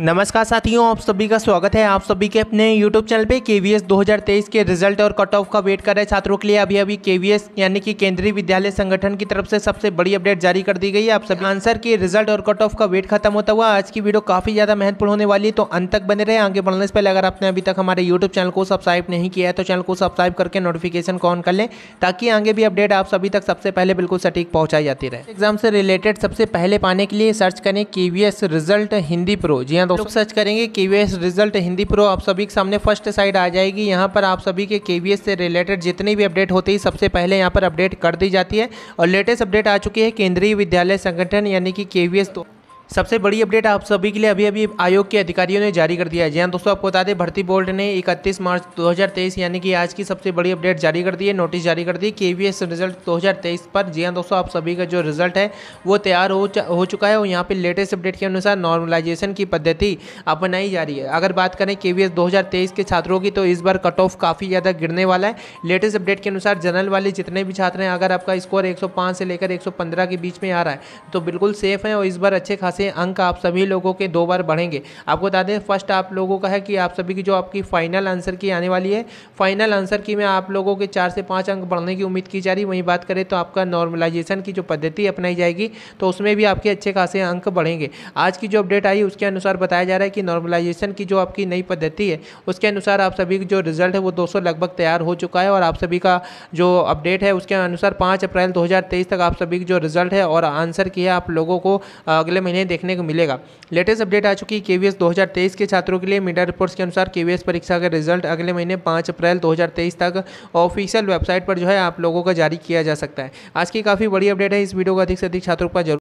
नमस्कार साथियों आप सभी का स्वागत है आप सभी के अपने YouTube चैनल पे KVS 2023 के रिजल्ट और कट ऑफ का वेट कर रहे छात्रों के लिए अभी अभी KVS यानी कि केंद्रीय विद्यालय संगठन की तरफ से सबसे बड़ी अपडेट जारी कर दी गई है आप सभी आंसर के रिजल्ट और कट ऑफ का वेट खत्म होता हुआ आज की वीडियो काफी ज्यादा महत्वपूर्ण होने वाली है तो अंत तक बने रहे आगे बढ़ने से पहले अगर आपने अभी तक हमारे यूट्यूब चैनल को सब्सक्राइब नहीं किया है तो चैनल को सब्सक्राइब करके नोटिफिकेशन ऑन कर लें ताकि आगे भी अपडेट आप सभी तक सबसे पहले बिल्कुल सटीक पहुंचाई जाती रहे एग्जाम से रिलेटेड सबसे पहले पाने के लिए सर्च करें के रिजल्ट हिंदी प्रो जी हाँ, हैं दोस्तों सर्च करेंगे के रिजल्ट हिंदी प्रो आप सभी के सामने फर्स्ट साइड आ जाएगी यहाँ पर आप सभी के के से रिलेटेड जितनी भी अपडेट होती है सबसे पहले यहाँ पर अपडेट कर दी जाती है और लेटेस्ट अपडेट आ चुकी है केंद्रीय विद्यालय संगठन यानी कि के वी सबसे बड़ी अपडेट आप सभी के लिए अभी अभी आयोग के अधिकारियों ने जारी कर दिया है जी हाँ, दोस्तों आपको बता दें भर्ती बोर्ड ने 31 मार्च 2023 यानी कि आज की सबसे बड़ी अपडेट जारी कर दी है नोटिस जारी कर दी के वी रिजल्ट 2023 पर जी हाँ दोस्तों आप सभी का जो रिजल्ट है वो तैयार हो हो चुका है और यहाँ पर लेटेस्ट अपडेट के अनुसार नॉर्मलाइजेशन की पद्धति अपनाई जा रही है अगर बात करें के वी के छात्रों की तो इस बार कट ऑफ काफ़ी ज़्यादा गिरने वाला है लेटेस्ट अपडेट के अनुसार जनरल वाले जितने भी छात्र हैं अगर आपका स्कोर एक से लेकर एक के बीच में आ रहा है तो बिल्कुल सेफ है और इस बार अच्छे खास से अंक आप सभी लोगों के दो बार बढ़ेंगे आपको बता दें फर्स्ट आप लोगों का है कि आप सभी की जो आपकी फाइनल आंसर की आने वाली है फाइनल आंसर की मैं आप लोगों के चार से पाँच अंक बढ़ने की उम्मीद की जा रही वहीं बात करें तो आपका नॉर्मलाइजेशन की जो पद्धति अपनाई जाएगी तो उसमें भी आपके अच्छे खासे अंक बढ़ेंगे आज की जो अपडेट आई उसके अनुसार बताया जा रहा है कि नॉर्मलाइजेशन की जो आपकी नई पद्धति है उसके अनुसार आप सभी जो रिजल्ट है वो 200 लगभग तैयार हो चुका है और आप सभी का जो अपडेट है उसके अनुसार पाँच अप्रैल 2023 तक आप सभी जो रिजल्ट है और आंसर की है आप लोगों को अगले महीने में देखने को मिलेगा लेटेस्ट अपडेट आ चुकी है केवीएस 2023 के छात्रों के लिए मीडिया रिपोर्ट्स के अनुसार केवीएस परीक्षा का रिजल्ट अगले महीने 5 अप्रैल 2023 तक ऑफिशियल वेबसाइट पर जो है आप लोगों का जारी किया जा सकता है आज की काफ़ी बड़ी अपडेट है इस वीडियो को अधिक से अधिक छात्रों का